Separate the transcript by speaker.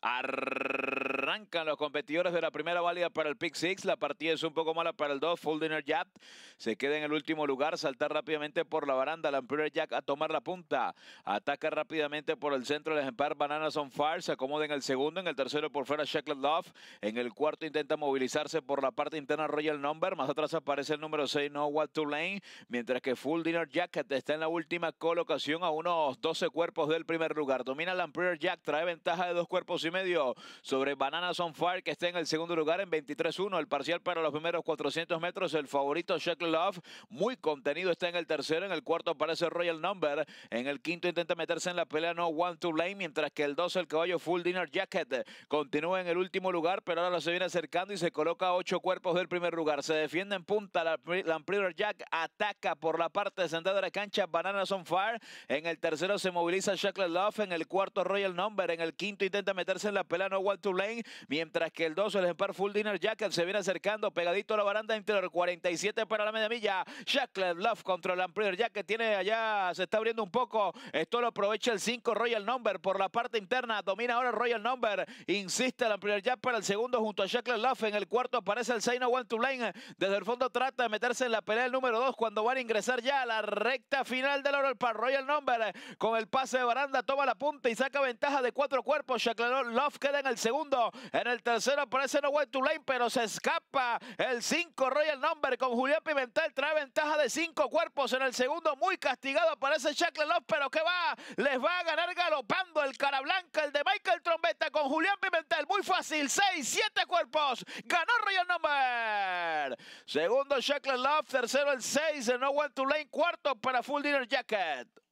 Speaker 1: Arr- Arrancan los competidores de la primera válida para el pick six. La partida es un poco mala para el 2. Full Dinner Jack se queda en el último lugar. Saltar rápidamente por la baranda. La Jack a tomar la punta. Ataca rápidamente por el centro el ejemplar Bananas on Fire. Se acomoda en el segundo. En el tercero por fuera Shacklet Love. En el cuarto intenta movilizarse por la parte interna Royal Number. Más atrás aparece el número 6 No What to Lane. Mientras que Full Dinner Jack está en la última colocación a unos 12 cuerpos del primer lugar. Domina la Emperor Jack. Trae ventaja de dos cuerpos y medio sobre Bananas Bananas on Fire, que está en el segundo lugar en 23-1. El parcial para los primeros 400 metros, el favorito Shackle Love, muy contenido, está en el tercero. En el cuarto aparece Royal Number. En el quinto intenta meterse en la pelea No One to lane. mientras que el 12, el caballo Full Dinner Jacket, continúa en el último lugar, pero ahora se viene acercando y se coloca a ocho cuerpos del primer lugar. Se defiende en punta la Jack, ataca por la parte central de la cancha Bananas on Fire. En el tercero se moviliza Shackle Love, en el cuarto Royal Number, en el quinto intenta meterse en la pelea No One to Lane, mientras que el 2, el ejemplar Full Dinner Jacket, se viene acercando pegadito a la baranda Entre interior, 47 para la media milla, Shacklet Love contra el Amplier Jacket, tiene allá, se está abriendo un poco, esto lo aprovecha el 5 Royal Number por la parte interna, domina ahora Royal Number, insiste el Amplier Jacket para el segundo junto a Shacklet Love, en el cuarto aparece el Saino One to Line, desde el fondo trata de meterse en la pelea el número 2 cuando van a ingresar ya a la recta final del Oral par Royal Number, con el pase de baranda, toma la punta y saca ventaja de cuatro cuerpos, Shacklet Love queda en el segundo, en el tercero aparece No Way to Lane, pero se escapa el 5 Royal Number con Julián Pimentel. Trae ventaja de 5 cuerpos. En el segundo, muy castigado, aparece Shackle Love, pero que va. Les va a ganar galopando el cara blanca, el de Michael Trombeta con Julián Pimentel. Muy fácil, 6, 7 cuerpos. Ganó Royal Number. Segundo, Shackle Love. Tercero, el 6 de No Way to Lane. Cuarto para Full Dinner Jacket.